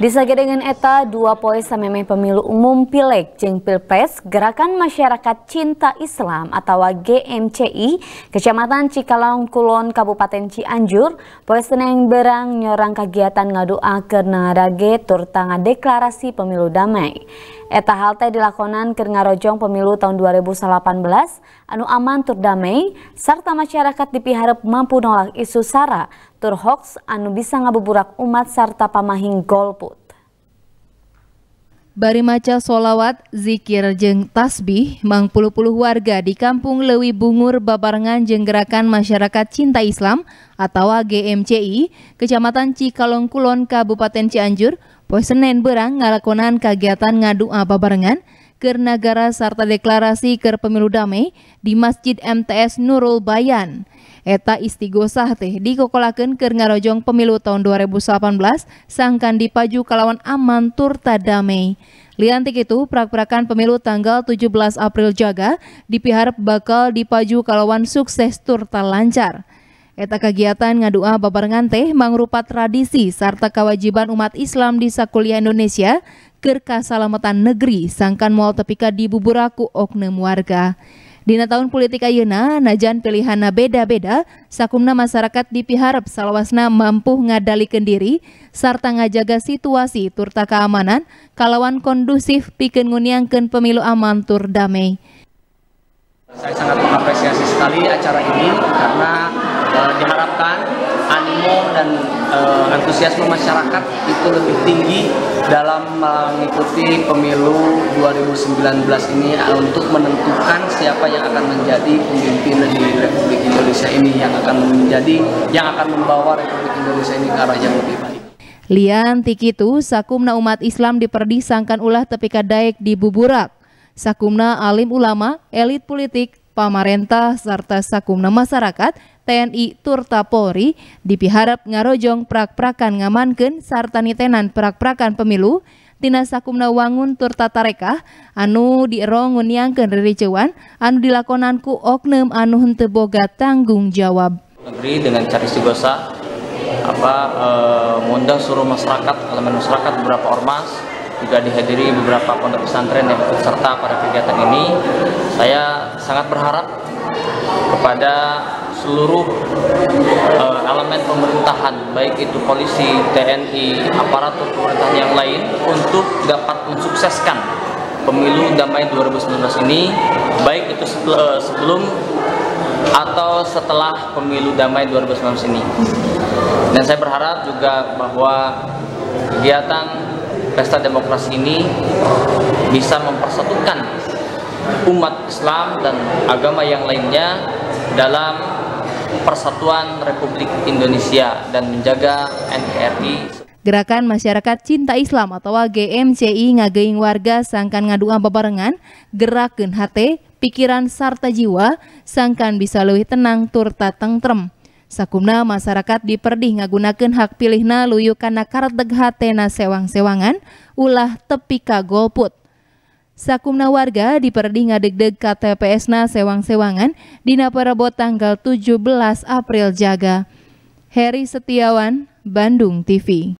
Disage dengan eta dua poe sameme pemilu umum pileg jeng pilpres Gerakan Masyarakat Cinta Islam atau GMCI Kecamatan Cikalong Kulon Kabupaten Cianjur poe seneng berang nyorang kegiatan ngadua ke Narage turtanga deklarasi pemilu damai. Eta halte dilakonan keur ngarojong pemilu tahun 2018 anu aman tur damai serta masyarakat dipiharap mampu nolak isu sara tur hoax anu bisa ngabuburak umat serta pamahing golput. Bari maca solawat, zikir jeng tasbih, mang puluh-puluh warga di kampung Lewi Bungur Babarengan jeng Gerakan Masyarakat Cinta Islam atau GMCI, Kecamatan Cikalong Kulon, Kabupaten Cianjur, poe Senin berang ngalakonan kegiatan ngadu Babarengan ker negara serta deklarasi ker pemilu damai di Masjid MTS Nurul Bayan. Eta istigosah teh dikokolaken ke ngarojong pemilu tahun 2018 sangkan dipaju kalawan aman turta damai. Liantik itu, prak-prakan pemilu tanggal 17 April jaga dipiharap bakal dipaju kalawan sukses turta lancar. Eta kegiatan ngadua babarengan teh mangrupa tradisi serta kewajiban umat Islam di sakulia Indonesia kerka salamatan negeri sangkan moal tepika dibuburaku oknum warga. Dina tahun politik ayeuna najan pilihanna beda-beda sakumna masyarakat di piharap, salawasna mampu ngadalikeun kendiri, serta ngajaga situasi turta keamanan kalawan kondusif pikeun nguniangkeun pemilu aman tur damai. Saya sangat mengapresiasi sekali acara ini karena e, diharapkan animo dan uh, antusiasme masyarakat itu lebih tinggi dalam mengikuti pemilu 2019 ini eh, untuk menentukan siapa yang akan menjadi pemimpin di Republik Indonesia ini yang akan menjadi yang akan membawa Republik Indonesia ini ke arah yang lebih baik. Lian Tikitu, Sakumna Umat Islam diperdisangkan ulah tepika daik di Buburak. Sakumna alim ulama, elit politik, pamarentah, serta sakumna masyarakat TNI Turta Polri dipiharap ngarojong prak-prakan ngamankan sarta nitenan prak-prakan pemilu tina sakumna wangun turta tarekah anu dierong nguniangkeun riricewan anu dilakonan ku oknum anu henteu boga tanggung jawab negeri dengan cari sigosa apa e, eh, mengundang seluruh masyarakat elemen masyarakat beberapa ormas juga dihadiri beberapa pondok pesantren yang ikut serta pada kegiatan ini saya sangat berharap kepada seluruh uh, elemen pemerintahan baik itu polisi, TNI, aparatur pemerintahan yang lain untuk dapat mensukseskan pemilu damai 2019 ini baik itu eh, sebelum atau setelah pemilu damai 2019 ini. Dan saya berharap juga bahwa kegiatan pesta demokrasi ini bisa mempersatukan umat Islam dan agama yang lainnya dalam Persatuan Republik Indonesia dan menjaga NKRI. Gerakan Masyarakat Cinta Islam atau GMCI ngageing warga sangkan ngaduan bebarengan, gerakan hati, pikiran sarta jiwa, sangkan bisa lebih tenang turta tengtrem. Sakumna masyarakat diperdih ngagunakan hak pilihna luyu karena karat hatena sewang-sewangan, ulah tepika golput. Sakumna warga di Perding ngadeg-deg na sewang-sewangan di Prabowo tanggal 17 April jaga. Heri Setiawan, Bandung TV.